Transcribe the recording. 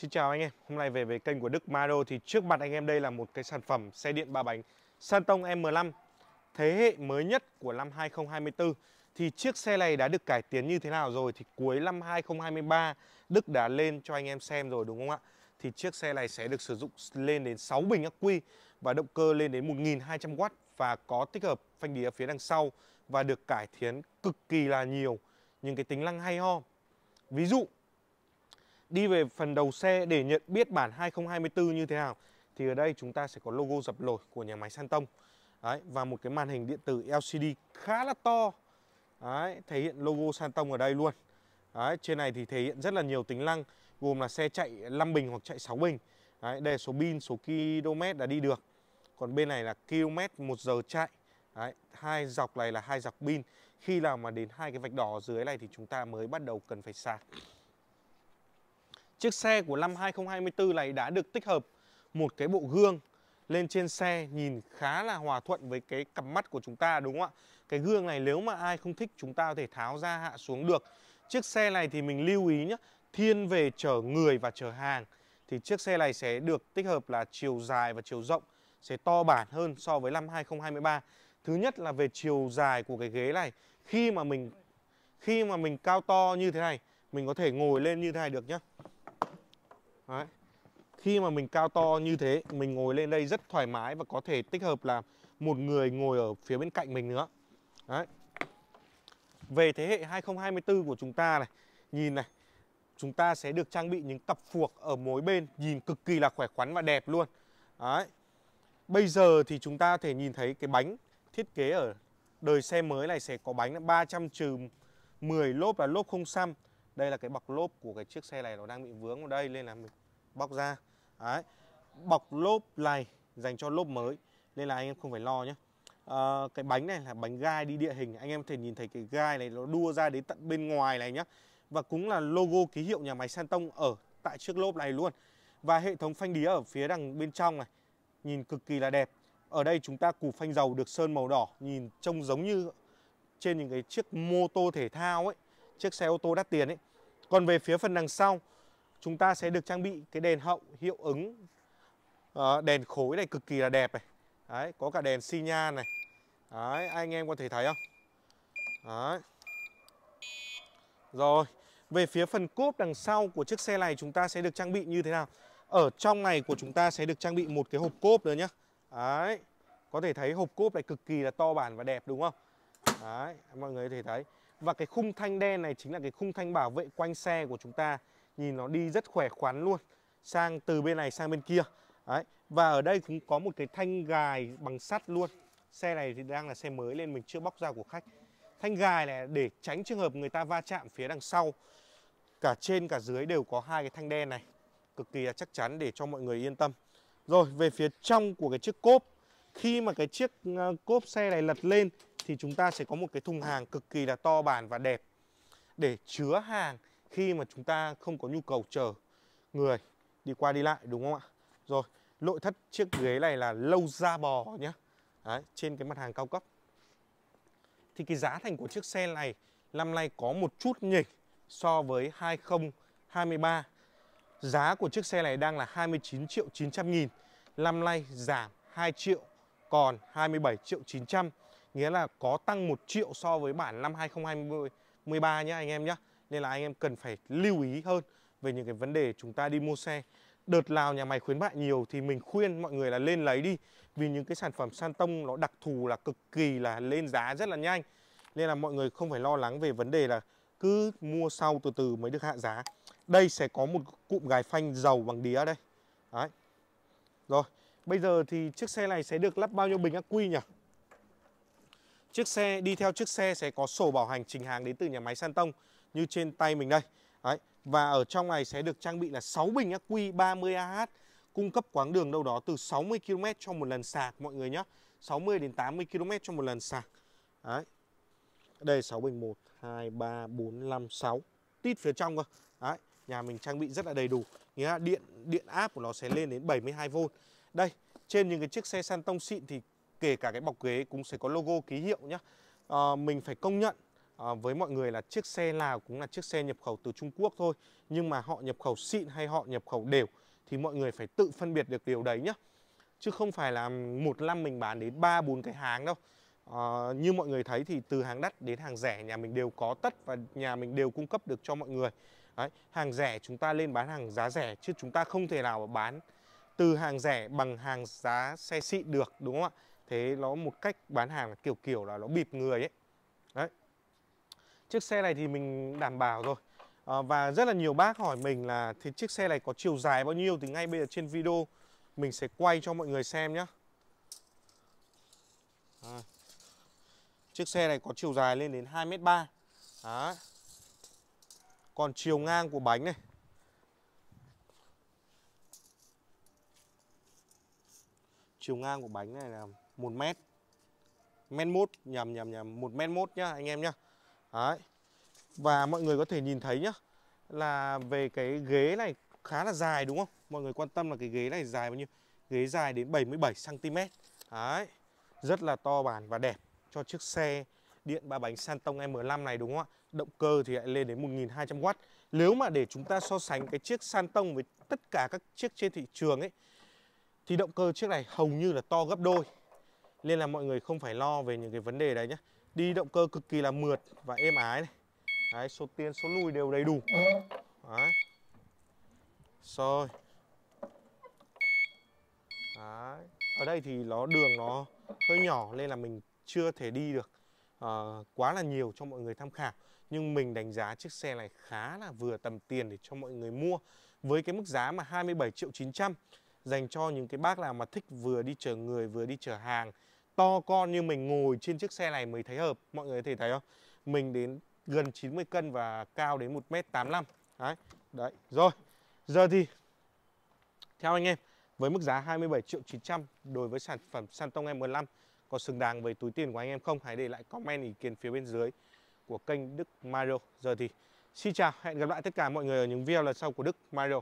Xin chào anh em, hôm nay về với kênh của Đức Maro thì trước mặt anh em đây là một cái sản phẩm xe điện ba bánh Santong M5 thế hệ mới nhất của năm 2024 thì chiếc xe này đã được cải tiến như thế nào rồi thì cuối năm 2023 Đức đã lên cho anh em xem rồi đúng không ạ thì chiếc xe này sẽ được sử dụng lên đến 6 bình ắc quy và động cơ lên đến 1.200W và có tích hợp phanh đĩa phía đằng sau và được cải tiến cực kỳ là nhiều những cái tính năng hay ho ví dụ đi về phần đầu xe để nhận biết bản 2024 như thế nào thì ở đây chúng ta sẽ có logo dập lồi của nhà máy Santong Đấy, và một cái màn hình điện tử LCD khá là to Đấy, thể hiện logo Santong ở đây luôn Đấy, trên này thì thể hiện rất là nhiều tính năng gồm là xe chạy 5 bình hoặc chạy 6 bình Đấy, đề số pin, số km đã đi được còn bên này là km 1 giờ chạy Đấy, hai dọc này là hai dọc pin khi nào mà đến hai cái vạch đỏ dưới này thì chúng ta mới bắt đầu cần phải sạc Chiếc xe của năm 2024 này đã được tích hợp một cái bộ gương lên trên xe nhìn khá là hòa thuận với cái cặp mắt của chúng ta đúng không ạ? Cái gương này nếu mà ai không thích chúng ta có thể tháo ra hạ xuống được. Chiếc xe này thì mình lưu ý nhé, thiên về chở người và chở hàng thì chiếc xe này sẽ được tích hợp là chiều dài và chiều rộng sẽ to bản hơn so với năm 2023. Thứ nhất là về chiều dài của cái ghế này, khi mà mình khi mà mình cao to như thế này, mình có thể ngồi lên như thế này được nhé Đấy. Khi mà mình cao to như thế Mình ngồi lên đây rất thoải mái Và có thể tích hợp là một người ngồi ở phía bên cạnh mình nữa Đấy Về thế hệ 2024 của chúng ta này Nhìn này Chúng ta sẽ được trang bị những cặp phuộc ở mỗi bên Nhìn cực kỳ là khỏe khoắn và đẹp luôn Đấy Bây giờ thì chúng ta có thể nhìn thấy cái bánh thiết kế ở đời xe mới này sẽ có bánh 300 trừ 10 lốp là lốp không xăm đây là cái bọc lốp của cái chiếc xe này nó đang bị vướng ở đây nên là mình bóc ra đấy bọc lốp này dành cho lốp mới nên là anh em không phải lo nhé à, ờ, cái bánh này là bánh gai đi địa hình anh em có thể nhìn thấy cái gai này nó đua ra đến tận bên ngoài này nhé và cũng là logo ký hiệu nhà máy san tông ở tại chiếc lốp này luôn và hệ thống phanh đĩa ở phía đằng bên trong này nhìn cực kỳ là đẹp ở đây chúng ta củ phanh dầu được sơn màu đỏ nhìn trông giống như trên những cái chiếc mô tô thể thao ấy chiếc xe ô tô đắt tiền ấy còn về phía phần đằng sau, chúng ta sẽ được trang bị cái đèn hậu hiệu ứng à, đèn khối này cực kỳ là đẹp này. Đấy, có cả đèn xi nha này. Đấy, anh em có thể thấy không? Đấy. Rồi, về phía phần cốp đằng sau của chiếc xe này chúng ta sẽ được trang bị như thế nào? Ở trong này của chúng ta sẽ được trang bị một cái hộp cốp nữa nhé. Đấy, có thể thấy hộp cốp này cực kỳ là to bản và đẹp đúng không? Đấy, mọi người có thể thấy. Và cái khung thanh đen này chính là cái khung thanh bảo vệ quanh xe của chúng ta Nhìn nó đi rất khỏe khoắn luôn Sang từ bên này sang bên kia Đấy. Và ở đây cũng có một cái thanh gài bằng sắt luôn Xe này thì đang là xe mới nên mình chưa bóc ra của khách Thanh gài này để tránh trường hợp người ta va chạm phía đằng sau Cả trên cả dưới đều có hai cái thanh đen này Cực kỳ là chắc chắn để cho mọi người yên tâm Rồi về phía trong của cái chiếc cốp Khi mà cái chiếc ờ, cốp xe này lật lên thì chúng ta sẽ có một cái thùng hàng cực kỳ là to bản và đẹp để chứa hàng khi mà chúng ta không có nhu cầu chờ người đi qua đi lại đúng không ạ? Rồi, nội thất chiếc ghế này là lâu da bò nhé. Đấy, trên cái mặt hàng cao cấp. Thì cái giá thành của chiếc xe này năm nay có một chút nhỉnh so với 2023. Giá của chiếc xe này đang là 29 triệu 900 nghìn. Năm nay giảm 2 triệu còn 27 triệu 900 nghĩa là có tăng 1 triệu so với bản năm 2023 nhé anh em nhé nên là anh em cần phải lưu ý hơn về những cái vấn đề chúng ta đi mua xe đợt nào nhà máy khuyến mại nhiều thì mình khuyên mọi người là lên lấy đi vì những cái sản phẩm san tông nó đặc thù là cực kỳ là lên giá rất là nhanh nên là mọi người không phải lo lắng về vấn đề là cứ mua sau từ từ mới được hạ giá đây sẽ có một cụm gài phanh dầu bằng đĩa đây đấy rồi bây giờ thì chiếc xe này sẽ được lắp bao nhiêu bình ắc quy nhỉ Chiếc xe đi theo chiếc xe sẽ có sổ bảo hành trình hàng đến từ nhà máy San Tông như trên tay mình đây. Đấy. Và ở trong này sẽ được trang bị là 6 bình ắc quy 30 AH cung cấp quãng đường đâu đó từ 60 km cho một lần sạc mọi người nhé. 60 đến 80 km cho một lần sạc. Đấy. Đây 6 bình 1 2 3 4 5 6. Tít phía trong cơ. Đấy, nhà mình trang bị rất là đầy đủ. Nghĩa điện điện áp của nó sẽ lên đến 72V. Đây, trên những cái chiếc xe San Tông xịn thì kể cả cái bọc ghế cũng sẽ có logo ký hiệu nhé à, ờ, mình phải công nhận à, với mọi người là chiếc xe nào cũng là chiếc xe nhập khẩu từ Trung Quốc thôi nhưng mà họ nhập khẩu xịn hay họ nhập khẩu đều thì mọi người phải tự phân biệt được điều đấy nhé chứ không phải là một năm mình bán đến ba bốn cái hàng đâu à, như mọi người thấy thì từ hàng đắt đến hàng rẻ nhà mình đều có tất và nhà mình đều cung cấp được cho mọi người Đấy, hàng rẻ chúng ta lên bán hàng giá rẻ chứ chúng ta không thể nào bán từ hàng rẻ bằng hàng giá xe xịn được đúng không ạ? thế nó một cách bán hàng kiểu kiểu là nó bịp người ấy đấy chiếc xe này thì mình đảm bảo rồi à, ờ, và rất là nhiều bác hỏi mình là thì chiếc xe này có chiều dài bao nhiêu thì ngay bây giờ trên video mình sẽ quay cho mọi người xem nhé à. chiếc xe này có chiều dài lên đến 2 m ba, đó còn chiều ngang của bánh này chiều ngang của bánh này là 1 mét mét mốt nhầm nhầm nhầm một mét mốt nhá anh em nhá đấy và mọi người có thể nhìn thấy nhá là về cái ghế này khá là dài đúng không mọi người quan tâm là cái ghế này dài bao nhiêu ghế dài đến 77 cm đấy rất là to bản và đẹp cho chiếc xe điện ba bánh Santon M5 này đúng không ạ? Động cơ thì lại lên đến 1.200W. Nếu mà để chúng ta so sánh cái chiếc Santon với tất cả các chiếc trên thị trường ấy thì động cơ chiếc này hầu như là to gấp đôi nên là mọi người không phải lo về những cái vấn đề đấy nhé đi động cơ cực kỳ là mượt và êm ái này đấy số tiền số lùi đều đầy đủ đấy rồi đấy ở đây thì nó đường nó hơi nhỏ nên là mình chưa thể đi được uh, quá là nhiều cho mọi người tham khảo nhưng mình đánh giá chiếc xe này khá là vừa tầm tiền để cho mọi người mua với cái mức giá mà 27 triệu 900 dành cho những cái bác nào mà thích vừa đi chở người vừa đi chở hàng to con như mình ngồi trên chiếc xe này mới thấy hợp mọi người có thể thấy không mình đến gần 90 cân và cao đến 1m85 đấy đấy rồi giờ thì theo anh em với mức giá 27 triệu 900 đối với sản phẩm santong M15 có xứng đáng với túi tiền của anh em không hãy để lại comment ý kiến phía bên dưới của kênh Đức Mario giờ thì xin chào hẹn gặp lại tất cả mọi người ở những video lần sau của Đức Mario